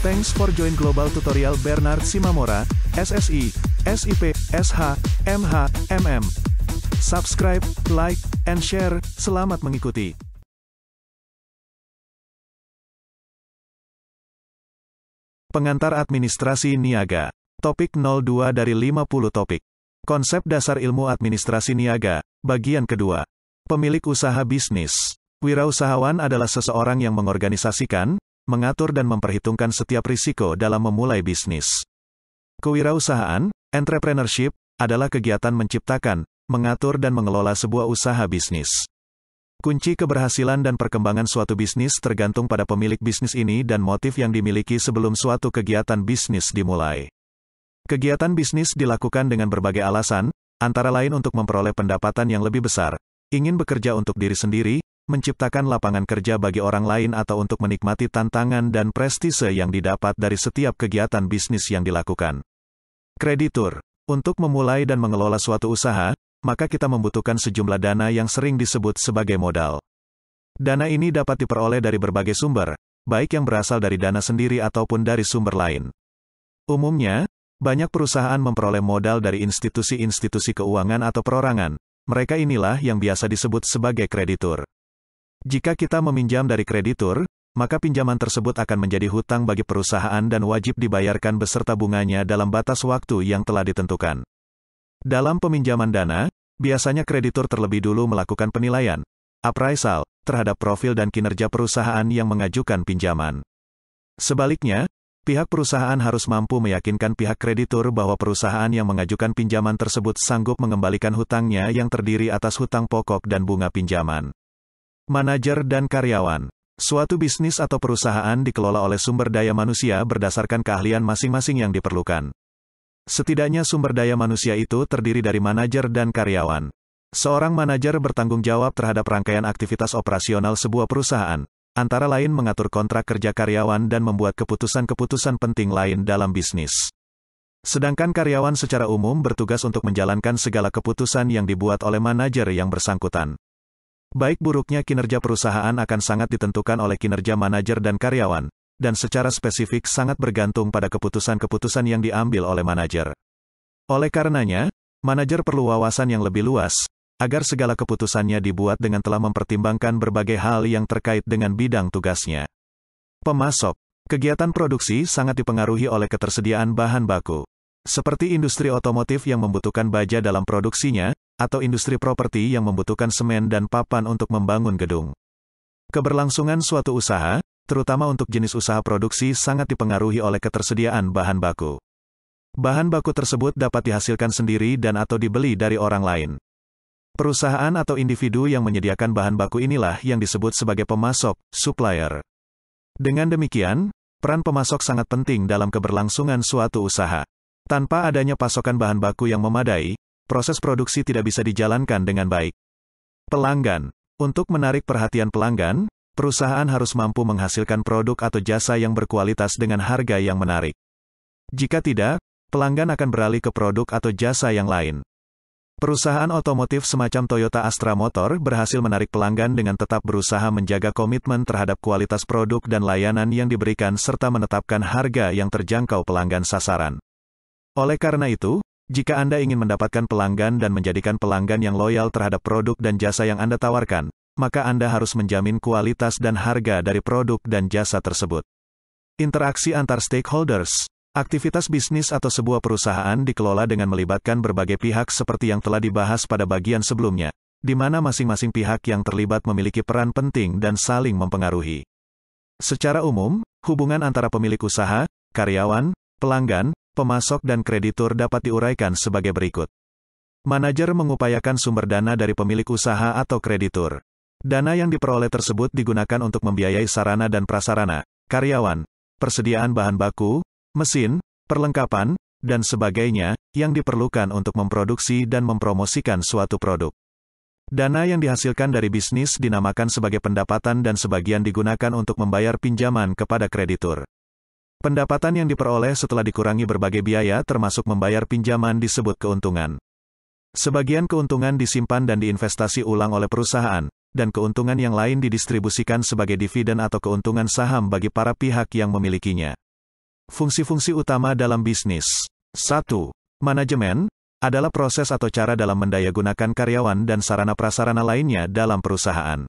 Thanks for join Global Tutorial Bernard Simamora, SSI, SIP, SH, MH, MM. Subscribe, like, and share. Selamat mengikuti. Pengantar Administrasi Niaga. Topik 02 dari 50 topik. Konsep dasar ilmu administrasi niaga, bagian kedua. Pemilik usaha bisnis. Wirausahawan adalah seseorang yang mengorganisasikan, mengatur dan memperhitungkan setiap risiko dalam memulai bisnis. Kewirausahaan, entrepreneurship, adalah kegiatan menciptakan, mengatur dan mengelola sebuah usaha bisnis. Kunci keberhasilan dan perkembangan suatu bisnis tergantung pada pemilik bisnis ini dan motif yang dimiliki sebelum suatu kegiatan bisnis dimulai. Kegiatan bisnis dilakukan dengan berbagai alasan, antara lain untuk memperoleh pendapatan yang lebih besar, ingin bekerja untuk diri sendiri, menciptakan lapangan kerja bagi orang lain atau untuk menikmati tantangan dan prestise yang didapat dari setiap kegiatan bisnis yang dilakukan. Kreditur. Untuk memulai dan mengelola suatu usaha, maka kita membutuhkan sejumlah dana yang sering disebut sebagai modal. Dana ini dapat diperoleh dari berbagai sumber, baik yang berasal dari dana sendiri ataupun dari sumber lain. Umumnya, banyak perusahaan memperoleh modal dari institusi-institusi keuangan atau perorangan, mereka inilah yang biasa disebut sebagai kreditur. Jika kita meminjam dari kreditur, maka pinjaman tersebut akan menjadi hutang bagi perusahaan dan wajib dibayarkan beserta bunganya dalam batas waktu yang telah ditentukan. Dalam peminjaman dana, biasanya kreditur terlebih dulu melakukan penilaian, appraisal, terhadap profil dan kinerja perusahaan yang mengajukan pinjaman. Sebaliknya, pihak perusahaan harus mampu meyakinkan pihak kreditur bahwa perusahaan yang mengajukan pinjaman tersebut sanggup mengembalikan hutangnya yang terdiri atas hutang pokok dan bunga pinjaman manajer dan karyawan. Suatu bisnis atau perusahaan dikelola oleh sumber daya manusia berdasarkan keahlian masing-masing yang diperlukan. Setidaknya sumber daya manusia itu terdiri dari manajer dan karyawan. Seorang manajer bertanggung jawab terhadap rangkaian aktivitas operasional sebuah perusahaan, antara lain mengatur kontrak kerja karyawan dan membuat keputusan-keputusan penting lain dalam bisnis. Sedangkan karyawan secara umum bertugas untuk menjalankan segala keputusan yang dibuat oleh manajer yang bersangkutan. Baik buruknya kinerja perusahaan akan sangat ditentukan oleh kinerja manajer dan karyawan, dan secara spesifik sangat bergantung pada keputusan-keputusan yang diambil oleh manajer. Oleh karenanya, manajer perlu wawasan yang lebih luas, agar segala keputusannya dibuat dengan telah mempertimbangkan berbagai hal yang terkait dengan bidang tugasnya. Pemasok, kegiatan produksi sangat dipengaruhi oleh ketersediaan bahan baku. Seperti industri otomotif yang membutuhkan baja dalam produksinya, atau industri properti yang membutuhkan semen dan papan untuk membangun gedung. Keberlangsungan suatu usaha, terutama untuk jenis usaha produksi, sangat dipengaruhi oleh ketersediaan bahan baku. Bahan baku tersebut dapat dihasilkan sendiri dan atau dibeli dari orang lain. Perusahaan atau individu yang menyediakan bahan baku inilah yang disebut sebagai pemasok, supplier. Dengan demikian, peran pemasok sangat penting dalam keberlangsungan suatu usaha. Tanpa adanya pasokan bahan baku yang memadai, proses produksi tidak bisa dijalankan dengan baik. Pelanggan Untuk menarik perhatian pelanggan, perusahaan harus mampu menghasilkan produk atau jasa yang berkualitas dengan harga yang menarik. Jika tidak, pelanggan akan beralih ke produk atau jasa yang lain. Perusahaan otomotif semacam Toyota Astra Motor berhasil menarik pelanggan dengan tetap berusaha menjaga komitmen terhadap kualitas produk dan layanan yang diberikan serta menetapkan harga yang terjangkau pelanggan sasaran. Oleh karena itu, jika Anda ingin mendapatkan pelanggan dan menjadikan pelanggan yang loyal terhadap produk dan jasa yang Anda tawarkan, maka Anda harus menjamin kualitas dan harga dari produk dan jasa tersebut. Interaksi antar stakeholders Aktivitas bisnis atau sebuah perusahaan dikelola dengan melibatkan berbagai pihak seperti yang telah dibahas pada bagian sebelumnya, di mana masing-masing pihak yang terlibat memiliki peran penting dan saling mempengaruhi. Secara umum, hubungan antara pemilik usaha, karyawan, pelanggan, pemasok dan kreditur dapat diuraikan sebagai berikut. Manajer mengupayakan sumber dana dari pemilik usaha atau kreditur. Dana yang diperoleh tersebut digunakan untuk membiayai sarana dan prasarana, karyawan, persediaan bahan baku, mesin, perlengkapan, dan sebagainya, yang diperlukan untuk memproduksi dan mempromosikan suatu produk. Dana yang dihasilkan dari bisnis dinamakan sebagai pendapatan dan sebagian digunakan untuk membayar pinjaman kepada kreditur. Pendapatan yang diperoleh setelah dikurangi berbagai biaya termasuk membayar pinjaman disebut keuntungan. Sebagian keuntungan disimpan dan diinvestasi ulang oleh perusahaan, dan keuntungan yang lain didistribusikan sebagai dividen atau keuntungan saham bagi para pihak yang memilikinya. Fungsi-fungsi utama dalam bisnis 1. Manajemen adalah proses atau cara dalam mendayagunakan karyawan dan sarana-prasarana lainnya dalam perusahaan.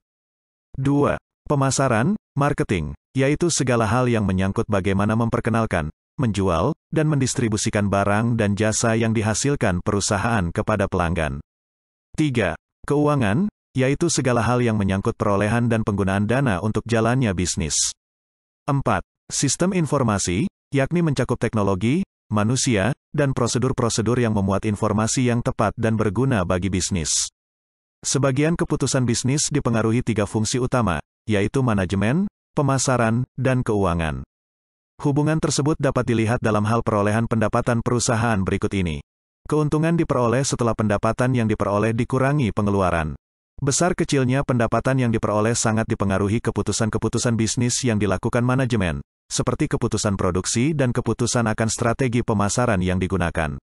2. Pemasaran Marketing, yaitu segala hal yang menyangkut bagaimana memperkenalkan, menjual, dan mendistribusikan barang dan jasa yang dihasilkan perusahaan kepada pelanggan. 3. Keuangan, yaitu segala hal yang menyangkut perolehan dan penggunaan dana untuk jalannya bisnis. 4. Sistem informasi, yakni mencakup teknologi, manusia, dan prosedur-prosedur yang memuat informasi yang tepat dan berguna bagi bisnis. Sebagian keputusan bisnis dipengaruhi tiga fungsi utama, yaitu manajemen, pemasaran, dan keuangan. Hubungan tersebut dapat dilihat dalam hal perolehan pendapatan perusahaan berikut ini. Keuntungan diperoleh setelah pendapatan yang diperoleh dikurangi pengeluaran. Besar kecilnya pendapatan yang diperoleh sangat dipengaruhi keputusan-keputusan bisnis yang dilakukan manajemen, seperti keputusan produksi dan keputusan akan strategi pemasaran yang digunakan.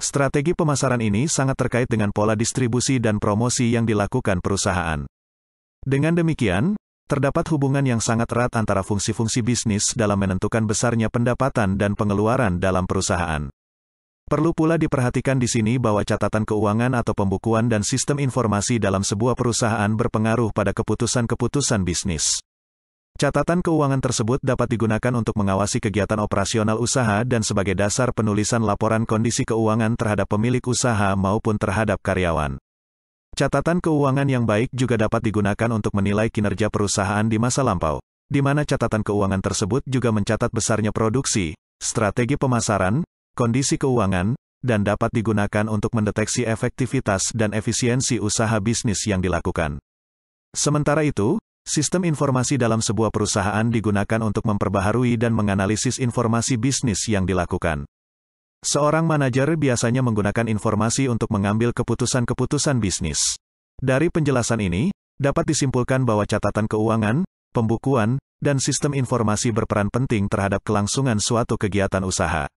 Strategi pemasaran ini sangat terkait dengan pola distribusi dan promosi yang dilakukan perusahaan. Dengan demikian, terdapat hubungan yang sangat erat antara fungsi-fungsi bisnis dalam menentukan besarnya pendapatan dan pengeluaran dalam perusahaan. Perlu pula diperhatikan di sini bahwa catatan keuangan atau pembukuan dan sistem informasi dalam sebuah perusahaan berpengaruh pada keputusan-keputusan bisnis. Catatan keuangan tersebut dapat digunakan untuk mengawasi kegiatan operasional usaha dan sebagai dasar penulisan laporan kondisi keuangan terhadap pemilik usaha maupun terhadap karyawan. Catatan keuangan yang baik juga dapat digunakan untuk menilai kinerja perusahaan di masa lampau, di mana catatan keuangan tersebut juga mencatat besarnya produksi, strategi pemasaran, kondisi keuangan, dan dapat digunakan untuk mendeteksi efektivitas dan efisiensi usaha bisnis yang dilakukan. Sementara itu, sistem informasi dalam sebuah perusahaan digunakan untuk memperbaharui dan menganalisis informasi bisnis yang dilakukan. Seorang manajer biasanya menggunakan informasi untuk mengambil keputusan-keputusan bisnis. Dari penjelasan ini, dapat disimpulkan bahwa catatan keuangan, pembukuan, dan sistem informasi berperan penting terhadap kelangsungan suatu kegiatan usaha.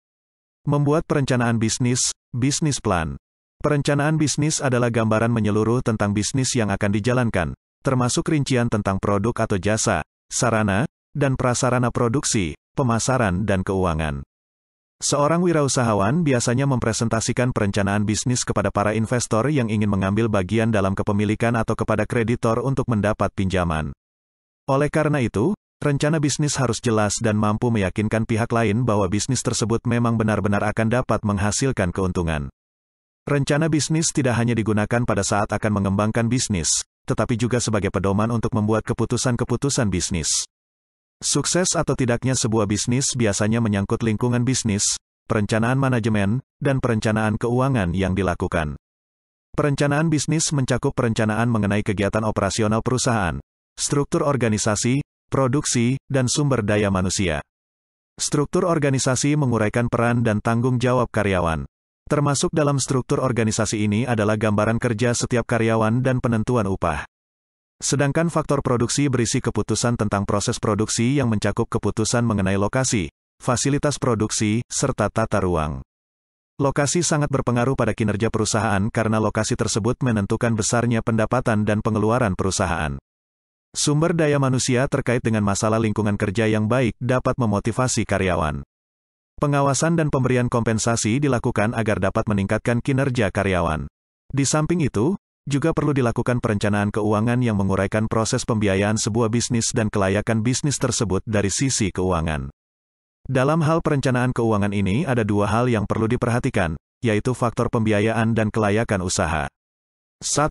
Membuat perencanaan bisnis, bisnis plan. Perencanaan bisnis adalah gambaran menyeluruh tentang bisnis yang akan dijalankan, termasuk rincian tentang produk atau jasa, sarana, dan prasarana produksi, pemasaran, dan keuangan. Seorang wirausahawan biasanya mempresentasikan perencanaan bisnis kepada para investor yang ingin mengambil bagian dalam kepemilikan atau kepada kreditor untuk mendapat pinjaman. Oleh karena itu, rencana bisnis harus jelas dan mampu meyakinkan pihak lain bahwa bisnis tersebut memang benar-benar akan dapat menghasilkan keuntungan. Rencana bisnis tidak hanya digunakan pada saat akan mengembangkan bisnis, tetapi juga sebagai pedoman untuk membuat keputusan-keputusan bisnis. Sukses atau tidaknya sebuah bisnis biasanya menyangkut lingkungan bisnis, perencanaan manajemen, dan perencanaan keuangan yang dilakukan. Perencanaan bisnis mencakup perencanaan mengenai kegiatan operasional perusahaan, struktur organisasi, produksi, dan sumber daya manusia. Struktur organisasi menguraikan peran dan tanggung jawab karyawan. Termasuk dalam struktur organisasi ini adalah gambaran kerja setiap karyawan dan penentuan upah. Sedangkan faktor produksi berisi keputusan tentang proses produksi yang mencakup keputusan mengenai lokasi, fasilitas produksi, serta tata ruang. Lokasi sangat berpengaruh pada kinerja perusahaan karena lokasi tersebut menentukan besarnya pendapatan dan pengeluaran perusahaan. Sumber daya manusia terkait dengan masalah lingkungan kerja yang baik dapat memotivasi karyawan. Pengawasan dan pemberian kompensasi dilakukan agar dapat meningkatkan kinerja karyawan. Di samping itu, juga perlu dilakukan perencanaan keuangan yang menguraikan proses pembiayaan sebuah bisnis dan kelayakan bisnis tersebut dari sisi keuangan. Dalam hal perencanaan keuangan ini ada dua hal yang perlu diperhatikan, yaitu faktor pembiayaan dan kelayakan usaha. 1.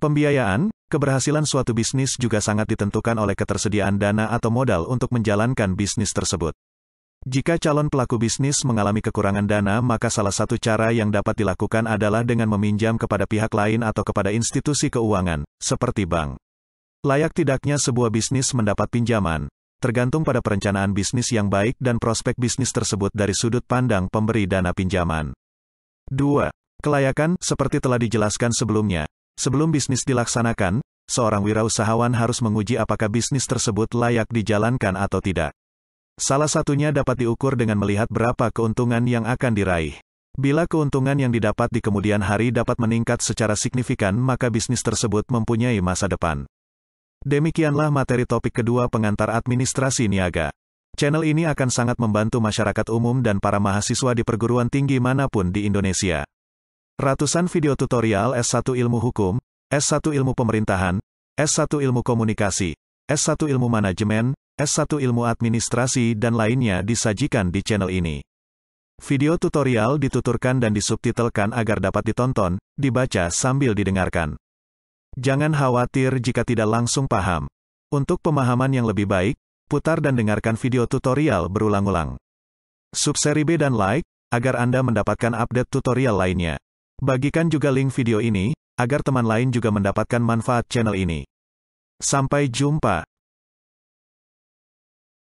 Pembiayaan, keberhasilan suatu bisnis juga sangat ditentukan oleh ketersediaan dana atau modal untuk menjalankan bisnis tersebut. Jika calon pelaku bisnis mengalami kekurangan dana, maka salah satu cara yang dapat dilakukan adalah dengan meminjam kepada pihak lain atau kepada institusi keuangan, seperti bank. Layak tidaknya sebuah bisnis mendapat pinjaman, tergantung pada perencanaan bisnis yang baik dan prospek bisnis tersebut dari sudut pandang pemberi dana pinjaman. 2. Kelayakan, seperti telah dijelaskan sebelumnya. Sebelum bisnis dilaksanakan, seorang wirausahawan harus menguji apakah bisnis tersebut layak dijalankan atau tidak. Salah satunya dapat diukur dengan melihat berapa keuntungan yang akan diraih. Bila keuntungan yang didapat di kemudian hari dapat meningkat secara signifikan, maka bisnis tersebut mempunyai masa depan. Demikianlah materi topik kedua pengantar administrasi niaga. Channel ini akan sangat membantu masyarakat umum dan para mahasiswa di perguruan tinggi manapun di Indonesia. Ratusan video tutorial S1 Ilmu Hukum, S1 Ilmu Pemerintahan, S1 Ilmu Komunikasi, S1 Ilmu Manajemen, S1 Ilmu Administrasi dan lainnya disajikan di channel ini. Video tutorial dituturkan dan disubtitelkan agar dapat ditonton, dibaca sambil didengarkan. Jangan khawatir jika tidak langsung paham. Untuk pemahaman yang lebih baik, putar dan dengarkan video tutorial berulang-ulang. Subseri B dan like, agar Anda mendapatkan update tutorial lainnya. Bagikan juga link video ini, agar teman lain juga mendapatkan manfaat channel ini. Sampai jumpa.